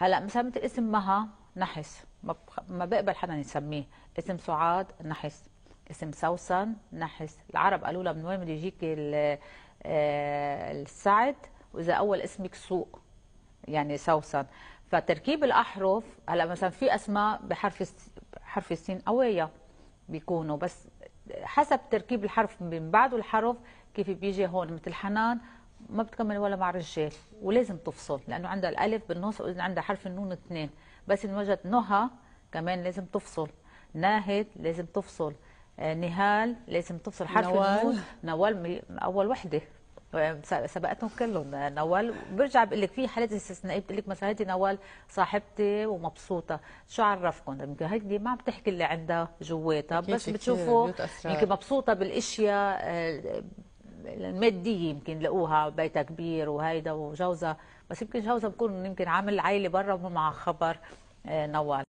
هلا مسمت اسم مها نحس ما بقبل حدا يسميه اسم سعاد نحس اسم سوسن نحس العرب قالوا لها من وين بده يجيك آه، السعد واذا اول اسمك سوق يعني سوسن فتركيب الاحرف هلا مثلا في اسماء بحرف حرف السين قويه بيكونوا بس حسب تركيب الحرف من بعده الحرف كيف بيجي هون مثل حنان ما بتكمل ولا مع الرجال ولازم تفصل لانه عندها الالف بالنص واذا عندها حرف النون اثنين بس ان وجدت نهى كمان لازم تفصل ناهد لازم تفصل آه، نهال لازم تفصل حرف نوال. النون نوال اول وحده آه، سبقتهم كلهم آه، نوال برجع بقول لك في حالات استثنائيه بتقول لك مثلا هيدي نوال صاحبتي ومبسوطه شو عرفكم طيب هيدي ما عم تحكي اللي عندها جواتها بس بتشوفوا يمكن مبسوطه بالاشياء الماديه يمكن لقوها بيتها كبير وهيدا وجوزها بس يمكن جوزها بكون يمكن عامل عائله برا وما معها خبر آه، نوال